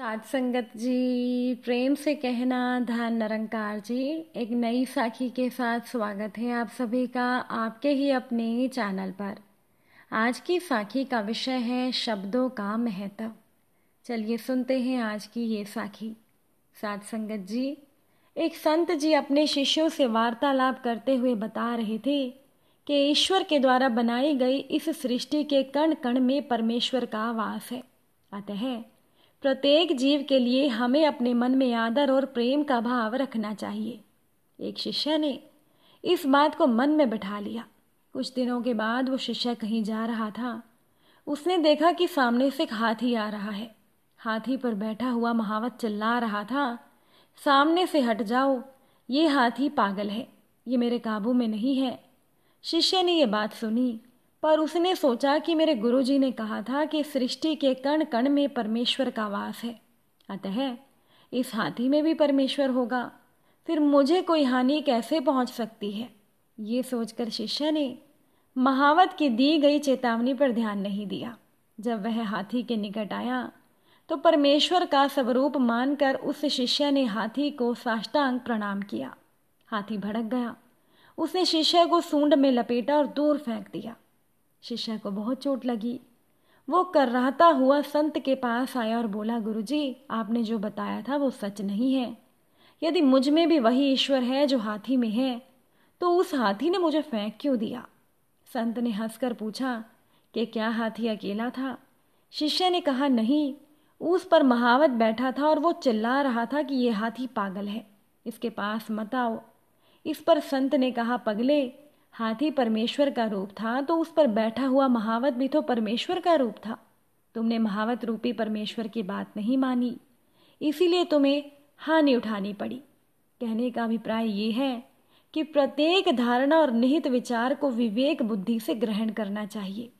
साध संगत जी प्रेम से कहना धन नरंकार जी एक नई साखी के साथ स्वागत है आप सभी का आपके ही अपने चैनल पर आज की साखी का विषय है शब्दों का महत्व चलिए सुनते हैं आज की ये साखी साध संगत जी एक संत जी अपने शिष्यों से वार्तालाप करते हुए बता रहे थे कि ईश्वर के द्वारा बनाई गई इस सृष्टि के कण कण में परमेश्वर का वास है अतः प्रत्येक जीव के लिए हमें अपने मन में आदर और प्रेम का भाव रखना चाहिए एक शिष्य ने इस बात को मन में बैठा लिया कुछ दिनों के बाद वो शिष्य कहीं जा रहा था उसने देखा कि सामने से एक हाथी आ रहा है हाथी पर बैठा हुआ महावत चिल्ला रहा था सामने से हट जाओ ये हाथी पागल है ये मेरे काबू में नहीं है शिष्य ने ये बात सुनी पर उसने सोचा कि मेरे गुरुजी ने कहा था कि सृष्टि के कण कण में परमेश्वर का वास है अतः इस हाथी में भी परमेश्वर होगा फिर मुझे कोई हानि कैसे पहुंच सकती है ये सोचकर शिष्य ने महावत की दी गई चेतावनी पर ध्यान नहीं दिया जब वह हाथी के निकट आया तो परमेश्वर का स्वरूप मानकर उस शिष्य ने हाथी को साष्टांग प्रणाम किया हाथी भड़क गया उसने शिष्य को सूंड में लपेटा और दूर फेंक दिया शिष्य को बहुत चोट लगी वो रहता हुआ संत के पास आया और बोला गुरुजी आपने जो बताया था वो सच नहीं है यदि मुझ में भी वही ईश्वर है जो हाथी में है तो उस हाथी ने मुझे फेंक क्यों दिया संत ने हंसकर पूछा कि क्या हाथी अकेला था शिष्य ने कहा नहीं उस पर महावत बैठा था और वो चिल्ला रहा था कि ये हाथी पागल है इसके पास मत आओ इस पर संत ने कहा पगले हाथी परमेश्वर का रूप था तो उस पर बैठा हुआ महावत भी तो परमेश्वर का रूप था तुमने महावत रूपी परमेश्वर की बात नहीं मानी इसीलिए तुम्हें हानि उठानी पड़ी कहने का अभिप्राय ये है कि प्रत्येक धारणा और निहित विचार को विवेक बुद्धि से ग्रहण करना चाहिए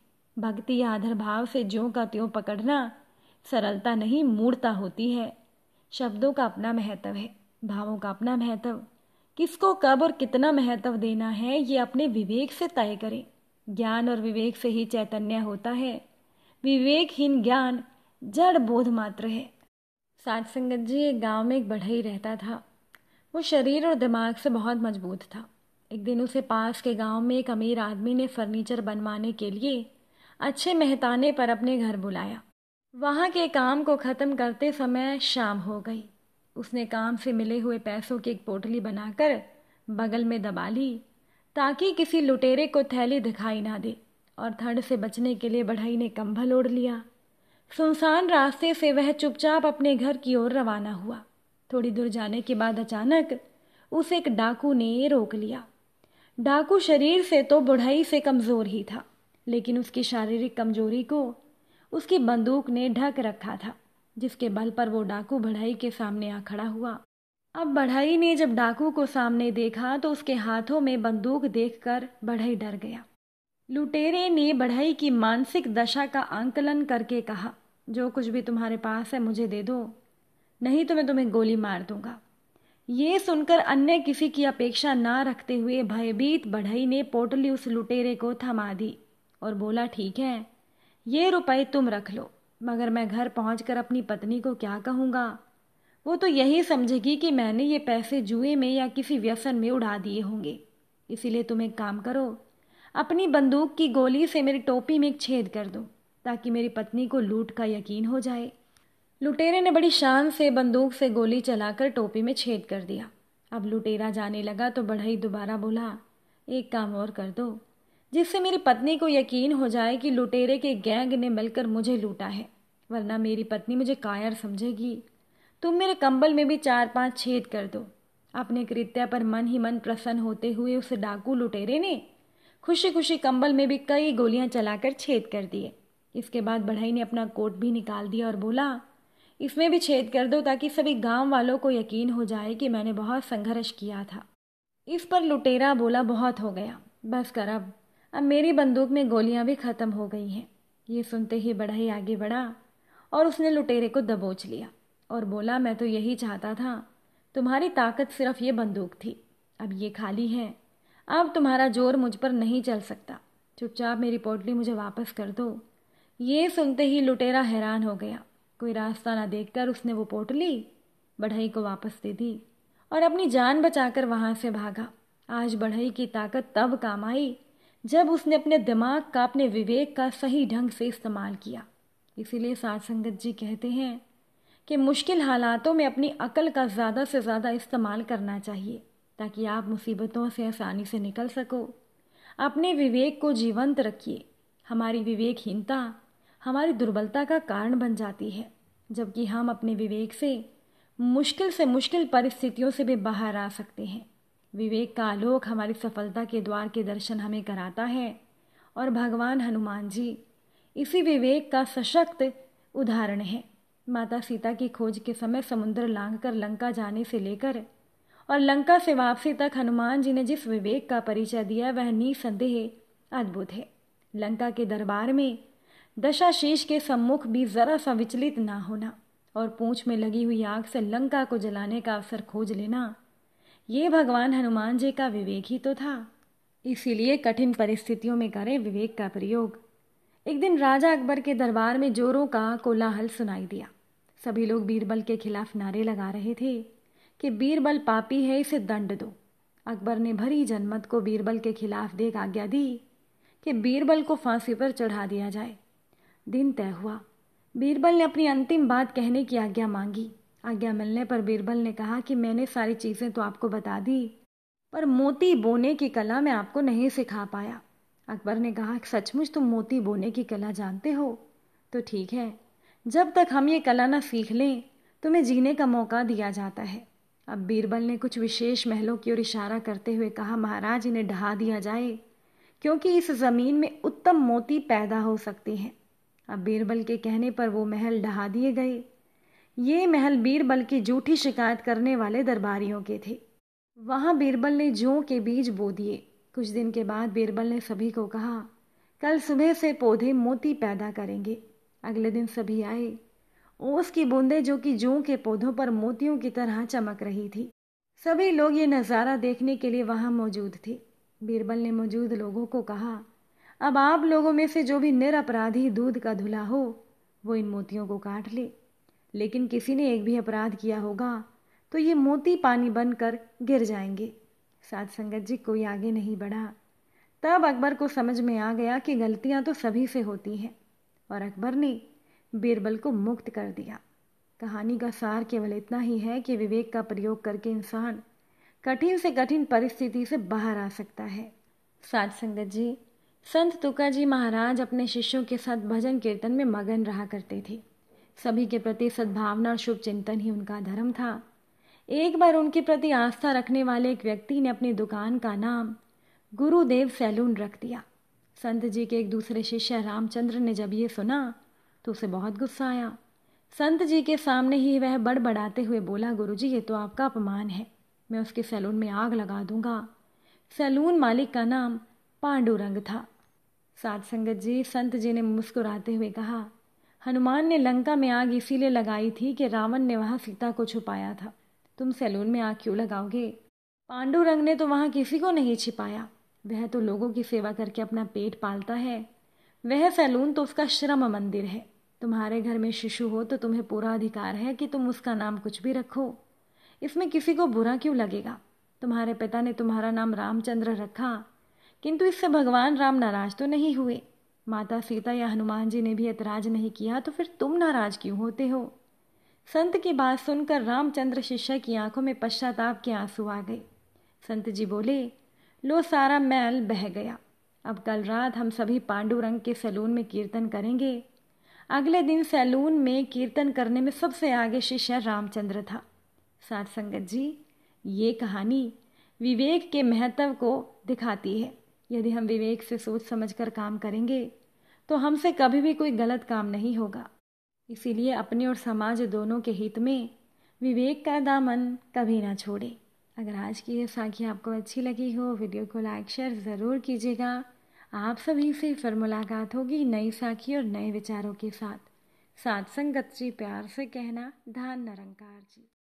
भक्ति या आधर भाव से ज्यो का त्यों पकड़ना सरलता नहीं मूर्ता होती है शब्दों का अपना महत्व है भावों का अपना महत्व किसको कब और कितना महत्व देना है ये अपने विवेक से तय करें ज्ञान और विवेक से ही चैतन्य होता है विवेकहीन ज्ञान जड़ बोध मात्र है सात संगत जी एक गांव में एक बढ़ई रहता था वो शरीर और दिमाग से बहुत मजबूत था एक दिन उसे पास के गांव में एक अमीर आदमी ने फर्नीचर बनवाने के लिए अच्छे मेहताने पर अपने घर बुलाया वहाँ के काम को ख़त्म करते समय शाम हो गई उसने काम से मिले हुए पैसों की एक पोटली बनाकर बगल में दबा ली ताकि किसी लुटेरे को थैली दिखाई ना दे और ठंड से बचने के लिए बढ़ई ने कंबल ओढ़ लिया सुनसान रास्ते से वह चुपचाप अपने घर की ओर रवाना हुआ थोड़ी दूर जाने के बाद अचानक उसे एक डाकू ने रोक लिया डाकू शरीर से तो बुढ़ई से कमज़ोर ही था लेकिन उसकी शारीरिक कमजोरी को उसकी बंदूक ने ढक रखा था जिसके बल पर वो डाकू बढ़ाई के सामने आ खड़ा हुआ अब बढ़ाई ने जब डाकू को सामने देखा तो उसके हाथों में बंदूक देखकर बढ़ई डर गया लुटेरे ने बढ़ई की मानसिक दशा का आंकलन करके कहा जो कुछ भी तुम्हारे पास है मुझे दे दो नहीं तो मैं तुम्हें गोली मार दूंगा ये सुनकर अन्य किसी की अपेक्षा ना रखते हुए भयभीत बढ़ई ने पोटली उस लुटेरे को थमा दी और बोला ठीक है ये रुपए तुम रख लो मगर मैं घर पहुँच अपनी पत्नी को क्या कहूँगा वो तो यही समझेगी कि मैंने ये पैसे जुए में या किसी व्यसन में उड़ा दिए होंगे इसीलिए तुम एक काम करो अपनी बंदूक की गोली से मेरी टोपी में एक छेद कर दो ताकि मेरी पत्नी को लूट का यकीन हो जाए लुटेरे ने बड़ी शान से बंदूक से गोली चलाकर टोपी में छेद कर दिया अब लुटेरा जाने लगा तो बढ़ई दोबारा बोला एक काम और कर दो जिससे मेरी पत्नी को यकीन हो जाए कि लुटेरे के गैंग ने मिलकर मुझे लूटा है वरना मेरी पत्नी मुझे कायर समझेगी तुम मेरे कंबल में भी चार पांच छेद कर दो अपने कृत्य पर मन ही मन प्रसन्न होते हुए उस डाकू लुटेरे ने खुशी खुशी कंबल में भी कई गोलियां चलाकर छेद कर दिए इसके बाद बढ़ई ने अपना कोट भी निकाल दिया और बोला इसमें भी छेद कर दो ताकि सभी गांव वालों को यकीन हो जाए कि मैंने बहुत संघर्ष किया था इस पर लुटेरा बोला बहुत हो गया बस कर अब अब मेरी बंदूक में गोलियां भी ख़त्म हो गई हैं ये सुनते ही बड़ा ही आगे बढ़ा और उसने लुटेरे को दबोच लिया और बोला मैं तो यही चाहता था तुम्हारी ताकत सिर्फ ये बंदूक थी अब ये खाली है अब तुम्हारा जोर मुझ पर नहीं चल सकता चुपचाप मेरी पोटली मुझे वापस कर दो ये सुनते ही लुटेरा हैरान हो गया कोई रास्ता ना देखकर उसने वो पोटली बढ़ई को वापस दे दी और अपनी जान बचाकर वहाँ से भागा आज बढ़ई की ताकत तब काम आई जब उसने अपने दिमाग का अपने विवेक का सही ढंग से इस्तेमाल किया इसीलिए साध संगत जी कहते हैं कि मुश्किल हालातों में अपनी अकल का ज़्यादा से ज़्यादा इस्तेमाल करना चाहिए ताकि आप मुसीबतों से आसानी से निकल सको अपने विवेक को जीवंत रखिए हमारी विवेकहीनता हमारी दुर्बलता का कारण बन जाती है जबकि हम अपने विवेक से मुश्किल से मुश्किल परिस्थितियों से भी बाहर आ सकते हैं विवेक का आलोक हमारी सफलता के द्वार के दर्शन हमें कराता है और भगवान हनुमान जी इसी विवेक का सशक्त उदाहरण है माता सीता की खोज के समय समुद्र लांग कर लंका जाने से लेकर और लंका से वापसी तक हनुमान जी ने जिस विवेक का परिचय दिया वह निसंदेह अद्भुत है लंका के दरबार में दशाशीष के सम्मुख भी जरा सा विचलित ना होना और पूंछ में लगी हुई आग से लंका को जलाने का अवसर खोज लेना ये भगवान हनुमान जी का विवेक ही तो था इसीलिए कठिन परिस्थितियों में करें विवेक का प्रयोग एक दिन राजा अकबर के दरबार में जोरों का कोलाहल सुनाई दिया सभी लोग बीरबल के खिलाफ नारे लगा रहे थे कि बीरबल पापी है इसे दंड दो अकबर ने भरी जनमत को बीरबल के खिलाफ देख आज्ञा दी कि बीरबल को फांसी पर चढ़ा दिया जाए दिन तय हुआ बीरबल ने अपनी अंतिम बात कहने की आज्ञा मांगी आज्ञा मिलने पर बीरबल ने कहा कि मैंने सारी चीज़ें तो आपको बता दी पर मोती बोने की कला मैं आपको नहीं सिखा पाया अकबर ने कहा सचमुच तुम मोती बोने की कला जानते हो तो ठीक है जब तक हम ये कला ना सीख लें तुम्हें जीने का मौका दिया जाता है अब बीरबल ने कुछ विशेष महलों की ओर इशारा करते हुए कहा महाराज इन्हें ढहा दिया जाए क्योंकि इस ज़मीन में उत्तम मोती पैदा हो सकती हैं अब बीरबल के कहने पर वो महल ढहा दिए गए ये महल बीरबल की झूठी शिकायत करने वाले दरबारियों के थे वहाँ बीरबल ने जौ के बीज बो दिए कुछ दिन के बाद बीरबल ने सभी को कहा कल सुबह से पौधे मोती पैदा करेंगे अगले दिन सभी आए ओस की बूंदे जो कि जू के पौधों पर मोतियों की तरह चमक रही थी सभी लोग ये नज़ारा देखने के लिए वहाँ मौजूद थे बीरबल ने मौजूद लोगों को कहा अब आप लोगों में से जो भी निरअपराधी दूध का धुला हो वो इन मोतियों को काट ले लेकिन किसी ने एक भी अपराध किया होगा तो ये मोती पानी बनकर गिर जाएंगे साथ संगत जी कोई आगे नहीं बढ़ा तब अकबर को समझ में आ गया कि गलतियां तो सभी से होती हैं और अकबर ने बीरबल को मुक्त कर दिया कहानी का सार केवल इतना ही है कि विवेक का प्रयोग करके इंसान कठिन से कठिन परिस्थिति से बाहर आ सकता है साध संगत जी संत तुकाजी महाराज अपने शिष्यों के साथ भजन कीर्तन में मगन रहा करते थे सभी के प्रति सद्भावना और शुभ चिंतन ही उनका धर्म था एक बार उनके प्रति आस्था रखने वाले एक व्यक्ति ने अपनी दुकान का नाम गुरुदेव सैलून रख दिया संत जी के एक दूसरे शिष्य रामचंद्र ने जब ये सुना तो उसे बहुत गुस्सा आया संत जी के सामने ही वह बड़बड़ाते हुए बोला गुरु जी ये तो आपका अपमान है मैं उसके सैलून में आग लगा दूंगा सैलून मालिक का नाम पांडुरंग था सात संगत जी संत जी ने मुस्कुराते हुए कहा हनुमान ने लंका में आग इसीलिए लगाई थी कि रावण ने वहाँ सीता को छुपाया था तुम सैलून में आग क्यों लगाओगे पांडुरंग ने तो वहाँ किसी को नहीं छिपाया वह तो लोगों की सेवा करके अपना पेट पालता है वह सैलून तो उसका श्रम मंदिर है तुम्हारे घर में शिशु हो तो तुम्हें पूरा अधिकार है कि तुम उसका नाम कुछ भी रखो इसमें किसी को बुरा क्यों लगेगा तुम्हारे पिता ने तुम्हारा नाम रामचंद्र रखा किंतु इससे भगवान राम नाराज तो नहीं हुए माता सीता या हनुमान जी ने भी ऐतराज नहीं किया तो फिर तुम नाराज क्यों होते हो संत की बात सुनकर रामचंद्र शिष्य की आंखों में पश्चाताप के आंसू आ गए संत जी बोले लो सारा मैल बह गया अब कल रात हम सभी पांडुरंग के सैलून में कीर्तन करेंगे अगले दिन सैलून में कीर्तन करने में सबसे आगे शिष्य रामचंद्र था सात संगत जी ये कहानी विवेक के महत्व को दिखाती है यदि हम विवेक से सोच समझकर काम करेंगे तो हमसे कभी भी कोई गलत काम नहीं होगा इसीलिए अपने और समाज दोनों के हित में विवेक का दामन कभी ना छोड़े अगर आज की ये साखी आपको अच्छी लगी हो वीडियो को लाइक शेयर ज़रूर कीजिएगा आप सभी से फिर मुलाकात होगी नई साखी और नए विचारों के साथ साथ संगत जी प्यार से कहना धान नरंकार जी